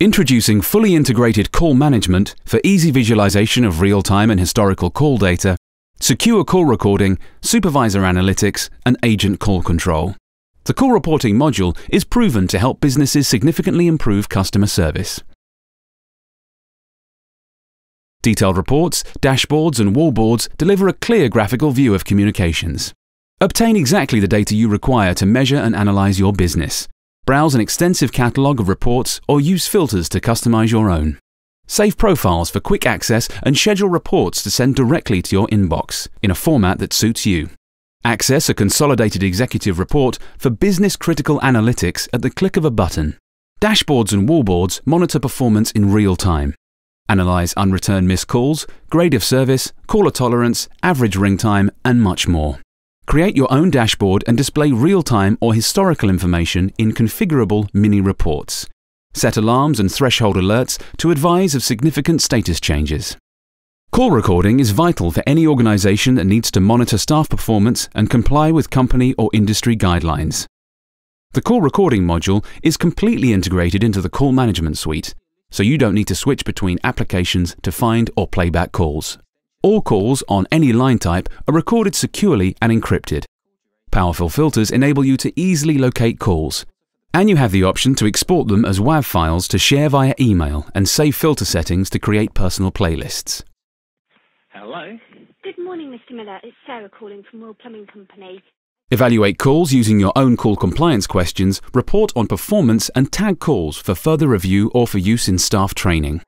Introducing fully integrated call management for easy visualization of real-time and historical call data, secure call recording, supervisor analytics, and agent call control. The call reporting module is proven to help businesses significantly improve customer service. Detailed reports, dashboards and wallboards deliver a clear graphical view of communications. Obtain exactly the data you require to measure and analyze your business browse an extensive catalogue of reports, or use filters to customize your own. Save profiles for quick access and schedule reports to send directly to your inbox in a format that suits you. Access a consolidated executive report for business critical analytics at the click of a button. Dashboards and wallboards monitor performance in real time. Analyze unreturned missed calls, grade of service, caller tolerance, average ring time, and much more. Create your own dashboard and display real-time or historical information in configurable mini-reports. Set alarms and threshold alerts to advise of significant status changes. Call recording is vital for any organization that needs to monitor staff performance and comply with company or industry guidelines. The call recording module is completely integrated into the call management suite, so you don't need to switch between applications to find or playback calls. All calls on any line type are recorded securely and encrypted. Powerful filters enable you to easily locate calls, and you have the option to export them as WAV files to share via email and save filter settings to create personal playlists. Hello. Good morning, Mr. Miller. It's Sarah calling from World Plumbing Company. Evaluate calls using your own call compliance questions, report on performance and tag calls for further review or for use in staff training.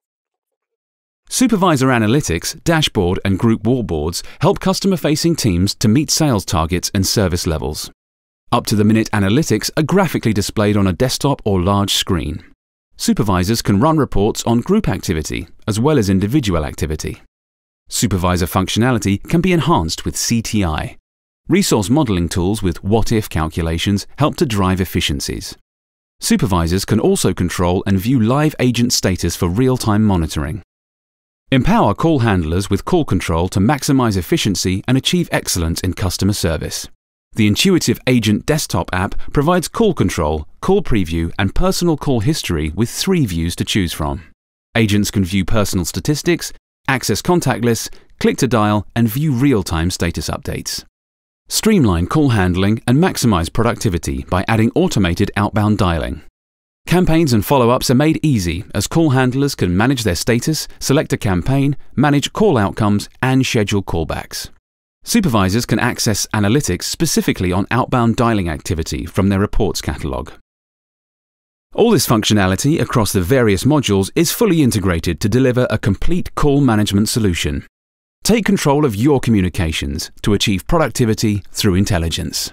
Supervisor analytics, dashboard, and group wallboards help customer facing teams to meet sales targets and service levels. Up to the minute analytics are graphically displayed on a desktop or large screen. Supervisors can run reports on group activity as well as individual activity. Supervisor functionality can be enhanced with CTI. Resource modeling tools with what if calculations help to drive efficiencies. Supervisors can also control and view live agent status for real time monitoring. Empower call handlers with call control to maximize efficiency and achieve excellence in customer service. The intuitive Agent desktop app provides call control, call preview, and personal call history with three views to choose from. Agents can view personal statistics, access contact lists, click to dial, and view real-time status updates. Streamline call handling and maximize productivity by adding automated outbound dialing. Campaigns and follow-ups are made easy as call handlers can manage their status, select a campaign, manage call outcomes and schedule callbacks. Supervisors can access analytics specifically on outbound dialing activity from their reports catalogue. All this functionality across the various modules is fully integrated to deliver a complete call management solution. Take control of your communications to achieve productivity through intelligence.